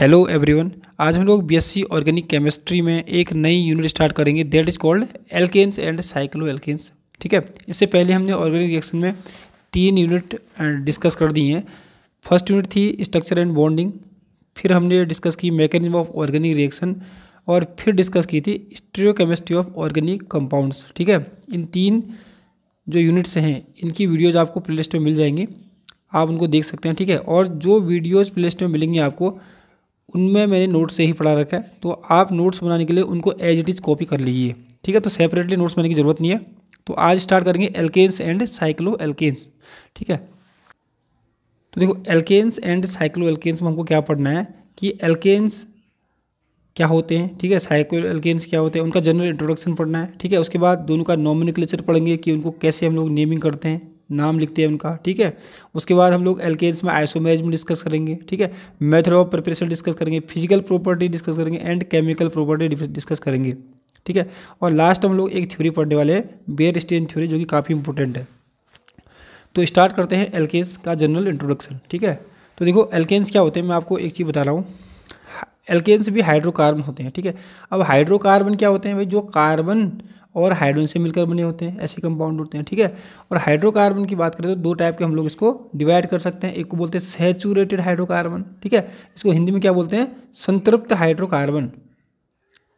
hello everyone आज हम लोग बीएससी ऑर्गेनिक केमिस्ट्री में एक नई यूनिट स्टार्ट करेंगे that is called alkanes and cycloalkanes ठीक है इससे पहले हमने ऑर्गेनिक रिएक्शन में तीन यूनिट डिस्कस कर दी हैं फर्स्ट यूनिट थी स्ट्रक्चर एंड बॉन्डिंग फिर हमने डिस्कस की मैकेनिज्म ऑफ ऑर्गेनिक रिएक्शन और फिर डिस्कस की थी स्टीरियोकेमिस्ट्री ऑफ ऑर्गेनिक कंपाउंड्स ठीक है इन तीन जो यूनिट्स हैं इनकी वीडियोज़ आपको प्लेलिस्ट में मिल जाएंगी आप उनको देख सकते हैं ठीक है और जो वीडियोज़ प्लेलिस्ट में मिलेंगी आपको उनमें मैंने नोट्स से ही पढ़ा रखा है तो आप नोट्स बनाने के लिए उनको एज इट इज़ कॉपी कर लीजिए ठीक है तो सेपरेटली नोट्स बनाने की ज़रूरत नहीं है तो आज स्टार्ट करेंगे एल्केन्स एंड साइक्लो एल्केन्स ठीक है तो देखो एल्केन्स एंड साइक्लो एल्केन्स में हमको क्या पढ़ना है कि एल्केन्स क्या होते हैं ठीक है साइक्लो एल्केन्स क्या होते हैं उनका जनरल इंट्रोडक्शन पढ़ना है ठीक है उसके बाद दोनों का नॉमिनिक्लेचर पढ़ेंगे कि उनको कैसे हम लोग नेमिंग करते हैं नाम लिखते हैं उनका ठीक है उसके बाद हम लोग एल्केन्स में आइसोमेज में डिस्कस करेंगे ठीक है मेथड ऑफ प्रिपरेशन डिस्कस करेंगे फिजिकल प्रॉपर्टी डिस्कस करेंगे एंड केमिकल प्रॉपर्टी डिस्कस करेंगे ठीक है और लास्ट हम लोग एक थ्योरी पढ़ने वाले हैं बेयर स्टेन थ्योरी जो कि काफ़ी इंपॉर्टेंट है तो स्टार्ट करते हैं एल्केन्स का जनरल इंट्रोडक्शन ठीक है तो देखो एल्केन्स क्या होते हैं मैं आपको एक चीज़ बता रहा हूँ एल्केन्स भी हाइड्रोकार्बन होते हैं ठीक है अब हाइड्रोकार्बन क्या होते हैं भाई जो कार्बन और हाइड्रोजन से मिलकर बने होते हैं ऐसे कंपाउंड होते हैं ठीक है और हाइड्रोकार्बन की बात करें तो दो टाइप के हम लोग इसको डिवाइड कर सकते हैं एक को बोलते हैं सेचूरेटेड हाइड्रोकार्बन ठीक है इसको हिंदी में क्या बोलते हैं संतृप्त हाइड्रोकार्बन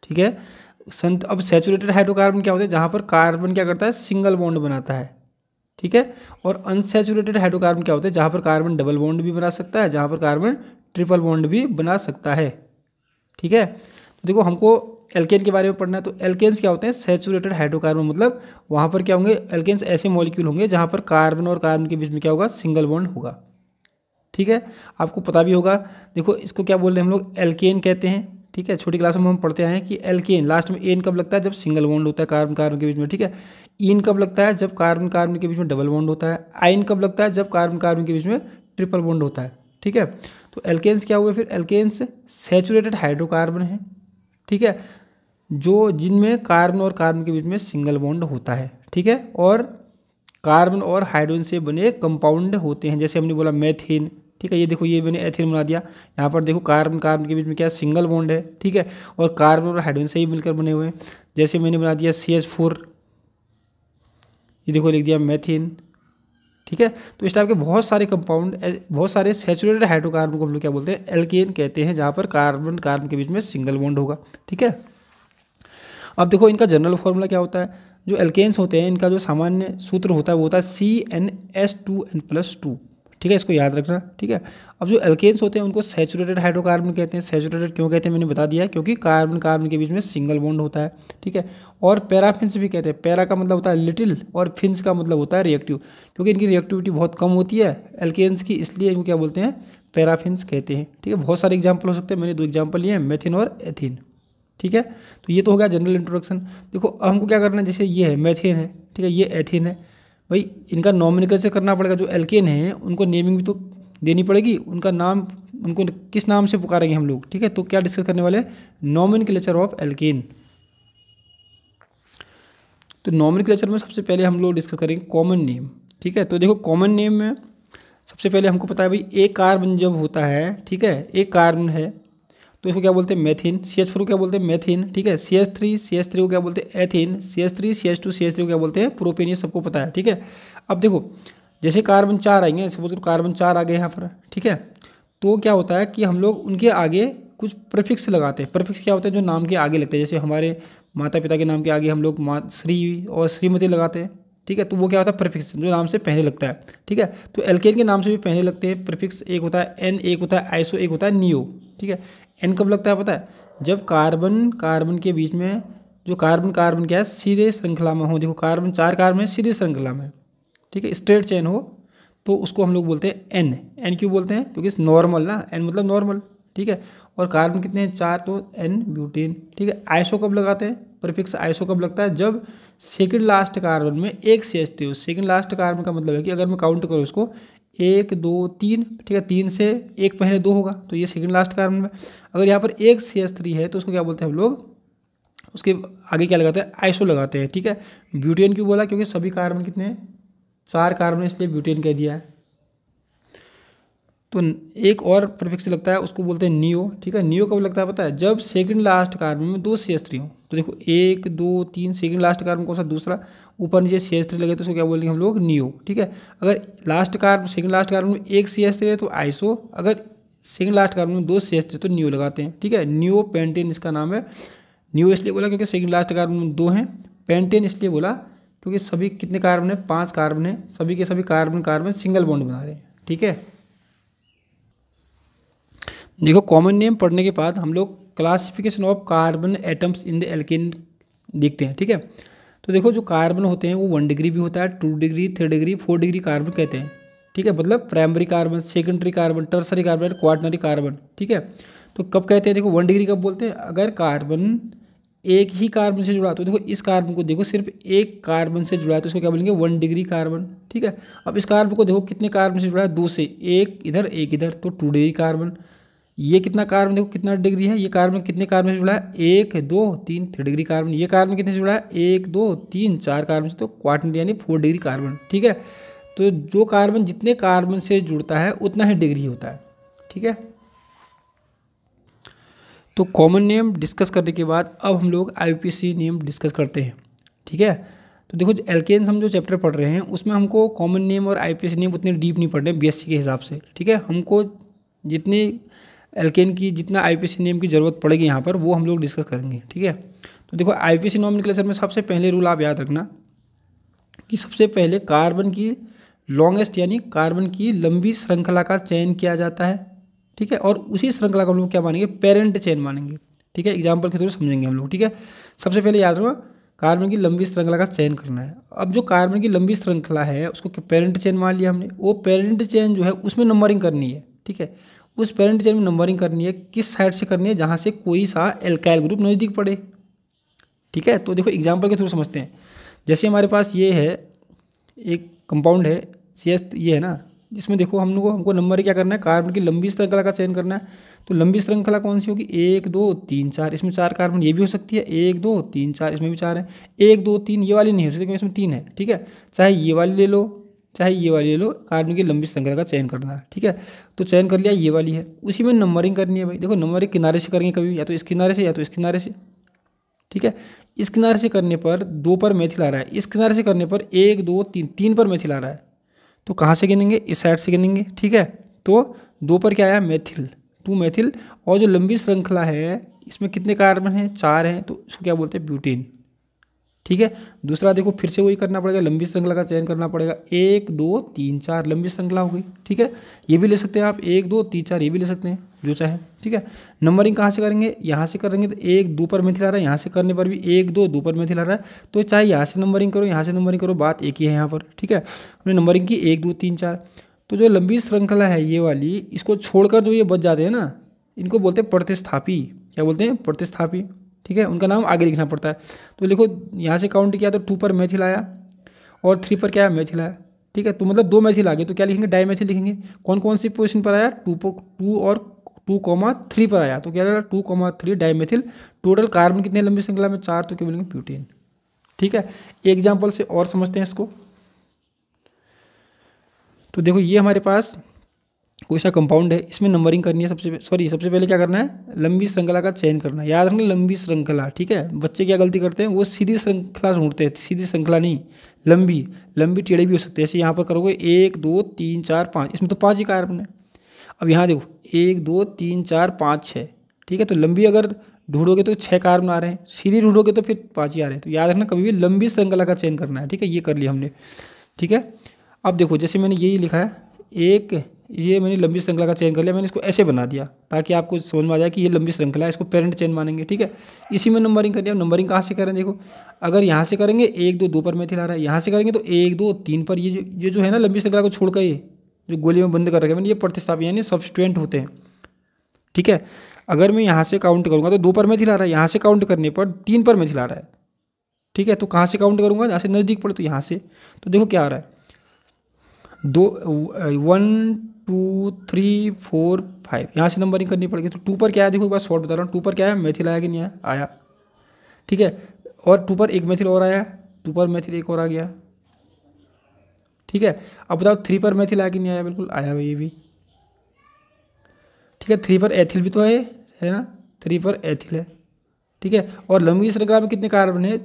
ठीक है संत अब सेचूरेटेड हाइड्रोकार्बन क्या होता है जहाँ पर कार्बन क्या करता है सिंगल बॉन्ड बनाता है ठीक है और अनसेचुरेटेड हाइड्रोकार्बन क्या होता है जहाँ पर कार्बन डबल बॉन्ड भी बना सकता है जहाँ पर कार्बन ट्रिपल बॉन्ड भी बना सकता है ठीक है तो देखो हमको एल्केन के बारे में पढ़ना है तो एल्केन्स क्या होते हैं सेचुरेटेड हाइड्रोकार्बन मतलब वहाँ पर क्या होंगे एल्केन्स ऐसे मॉलिक्यूल होंगे जहाँ पर कार्बन और कार्बन के बीच में क्या होगा सिंगल बॉन्ड होगा ठीक है आपको पता भी होगा देखो इसको क्या बोल रहे हैं हम लोग एल्केन कहते हैं ठीक है छोटी क्लास में हम पढ़ते हैं कि एल्केन लास्ट में एन कब लगता है जब सिंगल बॉन्ड होता है कार्बन कार्बन के बीच में ठीक है इन कब लगता है जब कार्बन कार्बन के बीच में डबल बॉन्ड होता है आइन कब लगता है जब कार्बन कार्बन के बीच में ट्रिपल बॉन्ड होता है ठीक है तो एल्केन्स क्या हुए फिर एल्केन्स सेचुरेटेड हाइड्रोकार्बन है ठीक है जो जिनमें कार्बन और कार्बन के बीच में सिंगल बॉन्ड होता है ठीक है और कार्बन और हाइड्रोजन से बने कंपाउंड होते हैं जैसे हमने बोला मैथिन ठीक है ये देखो ये मैंने एथिन बना दिया यहाँ पर देखो कार्बन कार्बन के बीच में क्या सिंगल बॉन्ड है ठीक है और कार्बन और हाइड्रोजन से ही मिलकर बने हुए हैं जैसे मैंने बना दिया सी एच फोर ये देखो लिख दिया मैथिन ठीक है तो इस टाइप के बहुत सारे कंपाउंड बहुत सारे सेचुरेटेड हाइड्रोकार्बन को हम लोग क्या बोलते हैं एल्केन कहते हैं जहाँ पर कार्बन कार्बन के बीच में सिंगल बॉन्ड होगा ठीक है अब देखो इनका जनरल फॉर्मूला क्या होता है जो एल्केन्स होते हैं इनका जो सामान्य सूत्र होता है वो होता है C N S two N plus two ठीक है इसको याद रखना ठीक है अब जो एल्केन्स होते हैं उनको सेचुरेटेड हाइड्रोकार्बन कहते हैं सैचुरेटेड क्यों कहते हैं मैंने बता दिया क्योंकि कार्बन कार्बन के बीच में सिंगल बॉन्ड होता है ठीक है और पैराफिन्स भी कहते हैं पैरा का मतलब होता है लिटिल और फिन्स का मतलब होता है रिएक्टिव क्योंकि इनकी रिएक्टिविटी बहुत कम होती है एल्केन्स की इसलिए इनको क्या बोलते हैं पैराफिन्स कहते हैं ठीक है बहुत सारे एग्जाम्पल हो सकते हैं मैंने दो एग्जाम्पल लिए हैं मेथिन और एथिन ठीक है तो ये तो हो गया जनरल इंट्रोडक्शन देखो हमको क्या करना है जैसे ये है मेथिन है ठीक है ये एथिन है भाई इनका नॉमिनिकल से करना पड़ेगा जो एल्केन है उनको नेमिंग भी तो देनी पड़ेगी उनका नाम उनको किस नाम से पुकारेंगे हम लोग ठीक है तो क्या डिस्कस करने वाले हैं नॉमिन क्लेचर ऑफ एल्केन तो नॉमिन क्लेचर में सबसे पहले हम लोग डिस्कस करेंगे कॉमन नेम ठीक है तो देखो कॉमन नेम में सबसे पहले हमको पता है भाई एक कार्बन जब होता है ठीक है एक कार्बन है तो इसको क्या बोलते हैं मेथिन सी एच फोर क्या बोलते हैं मेथिन ठीक है C H three C H three को क्या बोलते हैं ethane C H three C H two C H three को क्या बोलते हैं प्रोपेन ये सबको पता है ठीक है अब देखो जैसे कार्बन चार आएंगे सपोज करो कार्बन चार आ गए यहाँ पर ठीक है तो क्या होता है कि हम लोग उनके आगे कुछ प्रफिक्स लगाते हैं प्रफिक्स क्या होते हैं जो नाम के आगे लगते हैं जैसे हमारे माता पिता के नाम के आगे हम लोग मा श्री और श्रीमती लगाते हैं ठीक है तो वो क्या होता है प्रफिक्स जो नाम से पहले लगता है ठीक है तो एल्केन के नाम से भी पहले लगते हैं प्रफिक्स एक होता है एन एक होता है आइसो एक होता है नियो ठीक है एन कब लगता है पता है जब कार्बन कार्बन के बीच में जो कार्बन कार्बन क्या है सीधे श्रृंखला में हो देखो कार्बन चार कार्बन है सीधे श्रृंखला में ठीक है स्ट्रेट चेन हो तो उसको हम लोग बोलते हैं एन एन क्यों बोलते हैं क्योंकि नॉर्मल ना एन मतलब नॉर्मल ठीक है और कार्बन कितने हैं चार तो एन ब्यूटीन ठीक है आइसो कब लगाते हैं परफिक्स आइसो कब लगता है जब सेकंड लास्ट कार्बन में एक सी एच थ्री हो सेकंड लास्ट कार्बन का मतलब है कि अगर मैं काउंट करूँ इसको एक दो तीन ठीक है तीन से एक पहले दो होगा तो ये सेकंड लास्ट कार्बन में अगर यहाँ पर एक सी एस थ्री है तो उसको क्या बोलते हैं हम लोग उसके आगे क्या लगाते हैं आइसो लगाते हैं ठीक है ब्यूटेन क्यों बोला क्योंकि सभी कार्बन कितने हैं चार कार्बन इसलिए ब्यूटेन कह दिया है तो एक और प्रिफिक्स लगता है उसको बोलते हैं नियो ठीक है नियो कब लगता है पता है जब सेकंड लास्ट कार्बन में दो सी हो तो देखो एक दो तीन सेकंड लास्ट कार्बन कौन सा दूसरा ऊपर नीचे सी लगे तो उसको क्या बोलेंगे हम लोग नियो ठीक है अगर last carbon second last carbon में एक सी है तो आइसो अगर सेकंड लास्ट कार्बन में दो सी एस तो नियो लगाते हैं ठीक है नियो पेंटेन इसका नाम है नियो इसलिए बोला क्योंकि सेकंड लास्ट कार्बन में दो हैं पेंटेन इसलिए बोला क्योंकि सभी कितने कार्बन है पाँच कार्बन है सभी के सभी कार्बन कार्बन सिंगल बॉन्ड बना रहे हैं ठीक है देखो कॉमन नेम पढ़ने के बाद हम लोग classification of carbon atoms in the alkane देखते हैं ठीक है तो देखो जो कार्बन होते हैं वो वन डिग्री भी होता है two degree three degree four degree carbon कहते हैं ठीक है मतलब primary carbon secondary carbon tertiary carbon quaternary carbon ठीक है तो कब कहते हैं देखो वन डिग्री कब बोलते हैं अगर कार्बन एक ही कार्बन से जुड़ा तो देखो इस कार्बन को देखो सिर्फ एक कार्बन से जुड़ा है तो इसको क्या बोलेंगे वन डिग्री कार्बन ठीक है अब इस कार्बन को देखो कितने कार्बन से जुड़ा है दो से एक इधर एक इधर तो टू डिग्री कार्बन ये कितना कार्बन देखो कितना डिग्री है ये कार्बन कितने कार्बन से जुड़ा है एक दो तीन थ्री डिग्री कार्बन ये कार्बन कितने से जुड़ा है एक दो तीन चार कार्बन से तो क्वार्टन यानी फोर डिग्री कार्बन ठीक है तो जो कार्बन जितने कार्बन से जुड़ता है उतना ही डिग्री होता है ठीक है तो कॉमन नेम डिस्कस करने के बाद अब हम लोग सी नेम डिस्कस करते हैं ठीक है तो देखो एल्केन्स हम जो चैप्टर पढ़ रहे हैं उसमें हमको कॉमन नेम और आईपीसी नेम उतने डीप नहीं पढ़ रहे बी के हिसाब से ठीक है हमको जितने एल्केन की जितना आई पी नियम की ज़रूरत पड़ेगी यहाँ पर वो हम लोग डिस्कस करेंगे ठीक है तो देखो आई पी में सबसे पहले रूल आप याद रखना कि सबसे पहले कार्बन की लॉन्गेस्ट यानी कार्बन की लंबी श्रृंखला का चयन किया जाता है ठीक है और उसी श्रृंखला को हम लोग क्या मानेंगे पेरेंट चैन मानेंगे ठीक है एग्जाम्पल के थ्रू समझेंगे हम लोग ठीक है सबसे पहले याद रखना कार्बन की लंबी श्रृंखला का चयन करना है अब जो कार्बन की लंबी श्रृंखला है उसको पेरेंट चेन मान लिया हमने वो पेरेंट चेन जो है उसमें नंबरिंग करनी है ठीक है उस पेरेंट चेन में नंबरिंग करनी है किस साइड से करनी है जहाँ से कोई सा एल्काइल ग्रुप नज़दीक पड़े ठीक है तो देखो एग्जाम्पल के थ्रू समझते हैं जैसे हमारे पास ये है एक कंपाउंड है सी ये है ना जिसमें देखो हम लोग हमको नंबर क्या करना है कार्बन की लंबी श्रृंखला का चयन करना है तो लंबी श्रृंखला कौन सी होगी एक दो तीन चार इसमें चार कार्बन ये भी हो सकती है एक दो तीन चार इसमें भी चार है एक दो तीन ये वाली नहीं हो सकती क्योंकि इसमें तीन है ठीक है चाहे ये वाली ले लो चाहे ये वाली ले लो कार्बन की लंबी श्रृंखला का चयन करना है ठीक है तो चयन कर लिया ये वाली है उसी में नंबरिंग करनी है भाई देखो नंबरिंग किनारे से करेंगे कभी या तो इस किनारे से या तो इस किनारे से ठीक है इस किनारे से करने पर दो पर मेथिल आ रहा है इस किनारे से करने पर एक दो तीन तीन पर मेथिल आ रहा है तो कहाँ से गिनेंगे इस साइड से गिनेंगे ठीक है तो दो पर क्या आया मेथिल टू मेथिल और जो लंबी श्रृंखला है इसमें कितने कार्बन हैं चार हैं तो इसको क्या बोलते हैं ब्यूटीन ठीक है दूसरा देखो फिर से वही करना पड़ेगा लंबी श्रृंखला का चयन करना पड़ेगा एक दो तीन चार लंबी श्रृंखला हो गई ठीक है ये भी ले सकते हैं आप एक दो तीन चार ये भी ले सकते हैं जो चाहे ठीक है नंबरिंग कहाँ से करेंगे यहाँ से करेंगे तो एक दो पर मेथिल आ रहा है यहाँ से करने पर भी एक दो दो पर मेथिल आ रहा है तो चाहे यहाँ से नंबरिंग करो यहाँ से नंबरिंग करो बात एक ही है यहाँ पर ठीक है हमने नंबरिंग की एक दो तीन चार तो जो लंबी श्रृंखला है ये वाली इसको छोड़कर जो ये बच जाते हैं ना इनको बोलते हैं प्रतिस्थापी क्या बोलते हैं प्रतिस्थापी ठीक है उनका नाम आगे लिखना पड़ता है तो लिखो यहाँ से काउंट किया तो टू पर मैथिल आया और थ्री पर क्या है मैथिल आया ठीक है तो मतलब दो मैथिल आ गए तो क्या लिखेंगे डाई मैथिल लिखेंगे कौन कौन सी पोजिशन पर आया टू पर टू और टू कॉमा थ्री पर आया तो क्या लगा two comma three dimethyl total carbon कितने लंबी श्रृंखला में चार तो क्या बोलेंगे प्यूटेन ठीक है एग्जाम्पल से और समझते हैं इसको तो देखो ये हमारे पास कोई सा कंपाउंड है इसमें नंबरिंग करनी है सबसे सॉरी सबसे पहले क्या करना है लंबी श्रृंखला का चयन करना है याद रखना लंबी श्रृंखला ठीक है बच्चे क्या गलती करते हैं वो सीधी श्रृंखला ढूंढते हैं सीधी श्रृंखला नहीं लंबी लंबी टेढ़े भी हो सकती है ऐसे यहाँ पर करोगे एक दो तीन चार पाँच इसमें तो पाँच ही कहा आपने अब यहाँ देखो एक दो तीन चार पाँच छः ठीक है तो लंबी अगर ढूंढोगे तो छः कार्बन आ रहे हैं सीधी ढूंढोगे तो फिर पाँच ही आ रहे हैं तो याद रखना कभी भी लंबी श्रृंखला का चयन करना है ठीक है ये कर लिया हमने ठीक है अब देखो जैसे मैंने यही लिखा है एक ये मैंने लंबी श्रृंखला का चयन कर लिया मैंने इसको ऐसे बना दिया ताकि आपको समझ में आ जाए कि ये लंबी श्रृंखला है इसको पेरेंट चेन मानेंगे ठीक है इसी में नंबरिंग करिए दिया नंबरिंग कहाँ से करें देखो अगर यहाँ से करेंगे एक दो दो पर मैथिल आ रहा है यहाँ से करेंगे तो एक दो तीन पर ये जो ये जो है ना लंबी श्रृंखला को छोड़कर ये जो गोली में बंद कर रखे मैंने ये प्रतिस्थापित यानी सब्सटूडेंट होते हैं ठीक है अगर मैं यहाँ से काउंट करूँगा तो दो पर मैथिल आ रहा है यहाँ से काउंट करने पर तीन पर मैथिल आ रहा है ठीक है तो कहाँ से काउंट करूँगा यहाँ से नज़दीक पड़े तो यहाँ से तो देखो क्या आ रहा है दो one two three four five यहाँ से नंबरिंग करनी पड़ेगी तो टू पर क्या है देखो एक बार शॉर्ट बता रहा हूँ टू पर क्या है मेथिल आया कि नहीं आया आया ठीक है और टू पर एक मेथिल और आया टू पर मेथिल एक और आ गया ठीक है अब बताओ थ्री पर मैथिल आया कि नहीं आया बिल्कुल आया हुआ ये भी ठीक है थ्री पर एथिल भी तो है है ना थ्री पर एथिल है ठीक है और लंबी श्रृंखला में कितने कार्बन है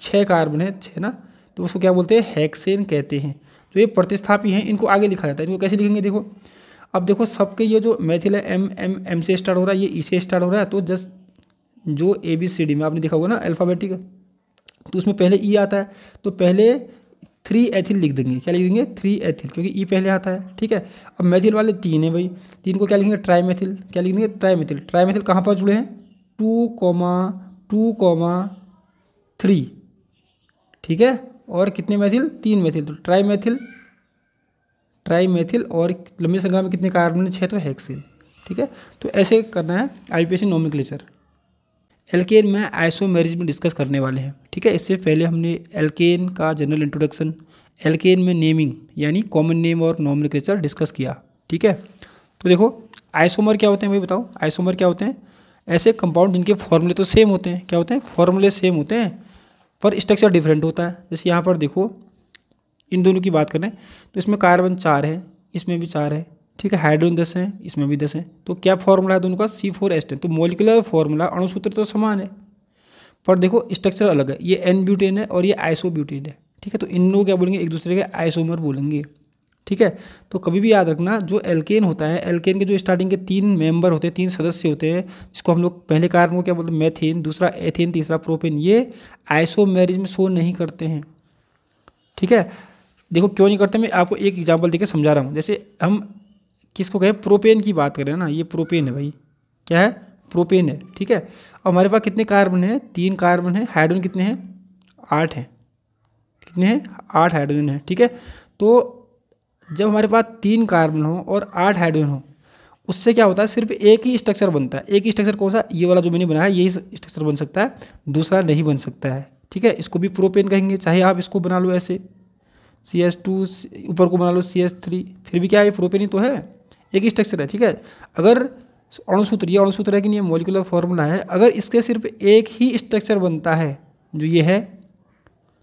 छः कार्बन है छः ना तो उसको क्या बोलते हैं हैक्सेन कहते हैं तो ये प्रतिस्थापी हैं इनको आगे लिखा जाता है इनको कैसे लिखेंगे देखो अब देखो सबके ये जो मैथिल है एम एम एम से स्टार्ट हो रहा है ये ई e से स्टार्ट हो रहा है तो जस्ट जो ए बी सी डी में आपने देखा होगा ना अल्फ़ाबेटिक तो उसमें पहले ई e आता है तो पहले थ्री एथिल लिख देंगे क्या लिख देंगे थ्री एथिल क्योंकि ई e पहले आता है ठीक है अब मैथिल वाले तीन है भाई तीन को क्या लिखेंगे ट्राईमेथिल क्या लिख देंगे ट्राईमेथिल ट्राईमेथिल कहाँ पर जुड़े हैं two comma two comma three ठीक है और कितने मैथिल तीन मैथिल तो ट्राई मैथिल ट्राई मैथिल और लंबी संख्या में कितने कार्बन छः तो हैक्सिल ठीक है तो ऐसे करना है I P S nomenclature alkane में आइसोमेरिज में डिस्कस करने वाले हैं ठीक है इससे पहले हमने एल्केन का जनरल इंट्रोडक्शन एल्केन में नेमिंग यानी कॉमन नेम और नॉमिक्लेचर डिस्कस किया ठीक है तो देखो आइसोमर क्या होते हैं भाई बताओ आइसोमर क्या होते हैं ऐसे कंपाउंड जिनके फॉर्मूले तो सेम होते हैं क्या होते हैं फॉर्मूले सेम होते हैं पर स्ट्रक्चर डिफरेंट होता है जैसे यहाँ पर देखो इन दोनों की बात करें तो इसमें कार्बन चार है इसमें भी चार है ठीक है हाइड्रोजन दस है इसमें भी दस है तो क्या फॉर्मूला है दोनों का सी फोर एस तो मोलिकुलर फॉर्मूला अणुसूत्र तो समान है पर देखो स्ट्रक्चर अलग है ये एन ब्यूटेन है और ये आइसो ब्यूटेन है ठीक है तो इन लोग क्या बोलेंगे एक दूसरे के आइसोमर बोलेंगे ठीक है तो कभी भी याद रखना जो एल्केन होता है एल्केन के जो स्टार्टिंग के तीन मेंबर होते हैं तीन सदस्य होते हैं जिसको हम लोग पहले कार्बन को क्या बोलते हैं मैथेन दूसरा एथेन तीसरा प्रोपेन ये आइसो मैरिज में शो नहीं करते हैं ठीक है देखो क्यों नहीं करते मैं आपको एक एग्जाम्पल देकर समझा रहा हूँ जैसे हम किसको कहें प्रोपेन की बात करें ना ये प्रोपेन है भाई क्या है प्रोपेन है ठीक है और हमारे पास कितने कार्बन हैं तीन कार्बन हैं हाइड्रोजन कितने हैं आठ हैं कितने हैं आठ हाइड्रोजन हैं ठीक है तो जब हमारे पास तीन कार्बन हो और आठ हाइड्रोजन हो उससे क्या होता है सिर्फ एक ही स्ट्रक्चर बनता है एक ही स्ट्रक्चर कौन सा ये वाला जो मैंने बनाया यही स्ट्रक्चर बन सकता है दूसरा नहीं बन सकता है ठीक है इसको भी प्रोपेन कहेंगे चाहे आप इसको बना लो ऐसे सी एस टू ऊपर को बना लो सी एस थ्री फिर भी क्या है प्रोपेन ही तो है एक ही स्ट्रक्चर है ठीक है अगर अणुसूत्र ये अणुसूत्र है कि नहीं मोलिकुलर फॉर्मूला है अगर इसके सिर्फ एक ही स्ट्रक्चर बनता है जो ये है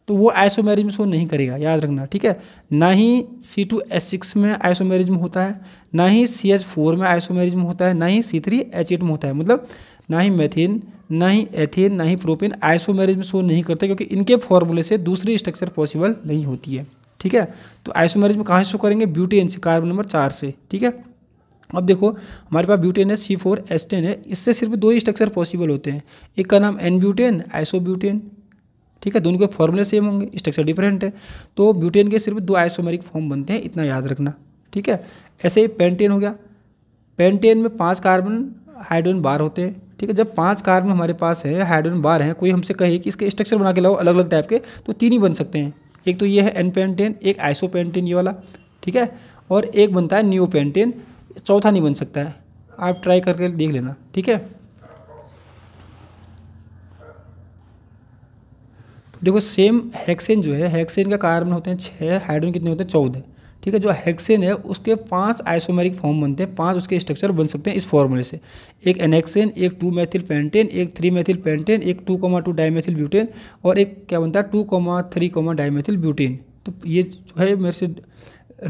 तो वो आइसोमेरिज्म शो नहीं करेगा याद रखना ठीक है ना ही सी टू एच सिक्स में आइसोमेरिज्म होता है ना ही सी एच फोर में आइसोमेरिज्म होता है ना ही सी थ्री एच एट में होता है मतलब ना ही मेथिन ना ही एथेन ना ही प्रोपिन आइसोमेरिज्म शो नहीं करते क्योंकि इनके फॉर्मूले से दूसरी स्ट्रक्चर पॉसिबल नहीं होती है ठीक है तो आइसोमेरिज्म कहाँ शो करेंगे ब्यूटेन से कार्बन नंबर चार से ठीक है अब देखो हमारे पास ब्यूटेन है सी फोर एस टेन है इससे सिर्फ दो ही स्ट्रक्चर पॉसिबल होते हैं एक का नाम एन ब्यूटेन आइसो ब्यूटेन ठीक है दोनों के फॉर्मूले सेम होंगे स्ट्रक्चर डिफरेंट है तो ब्यूटेन के सिर्फ दो आइसोमेरिक फॉर्म बनते हैं इतना याद रखना ठीक है ऐसे ही पेंटेन हो गया पेंटेन में पाँच कार्बन हाइड्रोजन बार होते हैं ठीक है जब पांच कार्बन हमारे पास है हाइड्रोजन बार हैं कोई हमसे कहे कि इसके स्ट्रक्चर बना के लाओ अलग अलग टाइप के तो तीन ही बन सकते हैं एक तो ये है एन पेंटेन एक आइसो पेंटेन ये वाला ठीक है और एक बनता है न्यू पेंटेन चौथा नहीं बन सकता है आप ट्राई करके देख लेना ठीक है देखो सेम हेक्सेन जो है हेक्सेन का कार्बन होते हैं छः हाइड्रोजन कितने होते हैं चौदह ठीक है जो हेक्सेन है उसके पांच आइसोमेरिक फॉर्म बनते हैं पांच उसके स्ट्रक्चर बन सकते हैं इस फॉर्मूले से एक एनेक्सेन एक टू मैथिल पेंटेन एक थ्री मैथिल पेंटेन एक two comma two dimethyl butane और एक क्या बनता है two comma three comma dimethyl butane तो ये जो है मेरे से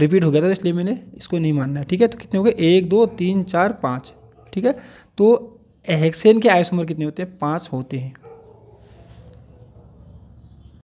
रिपीट हो गया था इसलिए मैंने इसको नहीं मानना है ठीक है तो कितने हो गए एक दो तीन चार पाँच ठीक है तो हेक्सेन के आइसोमर कितने होते हैं पाँच होते हैं